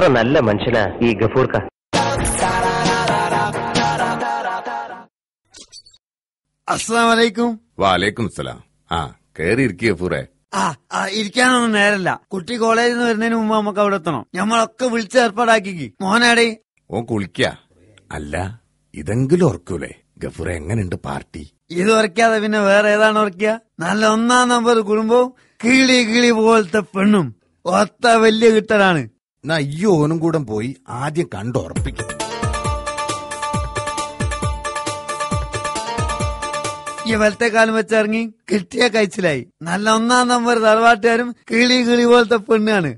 എത്ര നല്ല മനുഷ്യനാ ഈ ഗഫൂർക്ക അസ്സലാമലൈക്കും വാലേക്കും സലാം ആ കേറി ഇരിക്കുക ഫൂറെ ആ ഇരിക്കാനൊന്നും നേരല്ല കുട്ടി കോളേജിൽ നിന്ന് വരുന്നതിന് മുമ്പ് നമുക്ക് അവിടെ എത്തണം ഞമ്മളൊക്കെ വിളിച്ച് ഏർപ്പാടാക്കി മോനാടേ ഓ കുളിക്ക അല്ല ഇതെങ്കിലും ഓർക്കൂലേ ഗഫൂർ എങ്ങനെയുണ്ട് പാർട്ടി ഇത് ഉറക്കാതെ പിന്നെ വേറെ ഏതാണ് ഉറക്കുക നല്ല ഒന്നാം നമ്പർ കുടുംബവും കിളി കിളി പോലത്തെ പെണ്ണും ഒത്ത വലിയ കിട്ടലാണ് എന്നാ ഈ ഓനും കൂടെ പോയി ആദ്യം കണ്ടുറപ്പിക്കും ഇവലത്തെ കാലം വെച്ചിറങ്ങി കിട്ടിയ കഴിച്ചിലായി നല്ല ഒന്നാം നമ്പർ തറവാട്ടുകാരും കിളി കിളി പോലത്തെ പെണ്ണാണ്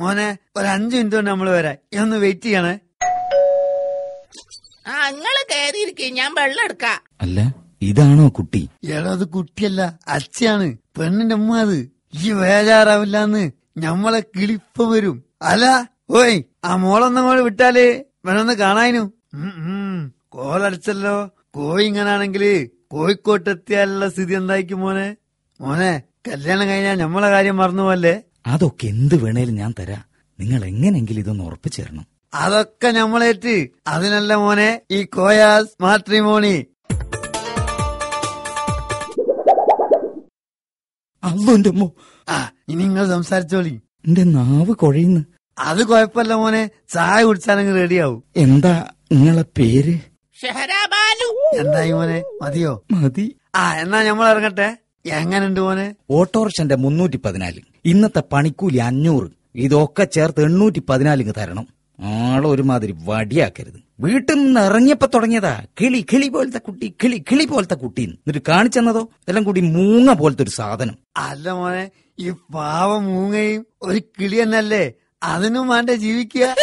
മോനെ ഒരു അഞ്ചു മിനിറ്റ് കൊണ്ട് നമ്മള് വരാം ഒന്ന് വെയിറ്റ് ചെയ്യണേ ആ കയറിയിരിക്കും ഞാൻ വെള്ളം എടുക്കാം അല്ല ഇതാണോ കുട്ടി എടാ അത് കുട്ടിയല്ല അച്ഛയാണ് പെണ്ണിന്റെ അമ്മ അത് ഈ ബേജാറാവില്ലാന്ന് ഞമ്മളെ കിളിപ്പം വരും അല്ല ഓയ് ആ മോളൊന്നങ്ങോട് വിട്ടാല് വേണമെന്ന് കാണാനു കോലടിച്ചല്ലോ കോയി ഇങ്ങനാണെങ്കില് കോഴിക്കോട്ടെത്തിയാലുള്ള സ്ഥിതി എന്തായിരിക്കും മോനെ മോനെ കല്യാണം കഴിഞ്ഞാൽ നമ്മളെ കാര്യം മറന്നു പോലെ അതൊക്കെ എന്ത് വേണേലും ഞാൻ തരാം നിങ്ങൾ എങ്ങനെങ്കിലും ഇതൊന്ന് ഉറപ്പിച്ചു അതൊക്കെ ഞമ്മളേറ്റ് അതിനല്ല മോനെ ഈ കോയാസ് മാട്രിമോണി അവന്റെ ആ ഇനി നിങ്ങൾ സംസാരിച്ചോളി എന്റെ നാവ് കുഴയുന്നു അത് കൊഴപ്പല്ല മോനെ ചായ കുടിച്ചാലങ്ങ് റെഡിയാവും എന്താ നിങ്ങളെ പേര് എന്തായി മോനെ മതിയോ മതി ആ എന്നാ ഞമ്മൾ ഇറങ്ങട്ടെ എങ്ങനുണ്ട് മോനെ ഓട്ടോറിക്ഷന്റെ മുന്നൂറ്റി പതിനാല് ഇന്നത്തെ പണിക്കൂലി അഞ്ഞൂറ് ഇതൊക്കെ ചേർത്ത് എണ്ണൂറ്റി പതിനാലിങ് തരണം ആളൊരുമാതിരി വടിയാക്കരുത് വീട്ടിൽ നിന്ന് ഇറങ്ങിയപ്പോ തുടങ്ങിയതാ കിളി കിളി പോലത്തെ കുട്ടി കിളി കിളി പോലത്തെ കുട്ടി എന്നിട്ട് കാണിച്ചെന്നതോ എല്ലാം കൂടി മൂങ്ങ പോലത്തെ ഒരു സാധനം അല്ല മോനെ ഈ പാവ മൂങ്ങയും ഒരു കിളി എന്നല്ലേ അതിനും വേണ്ടേ ജീവിക്കുക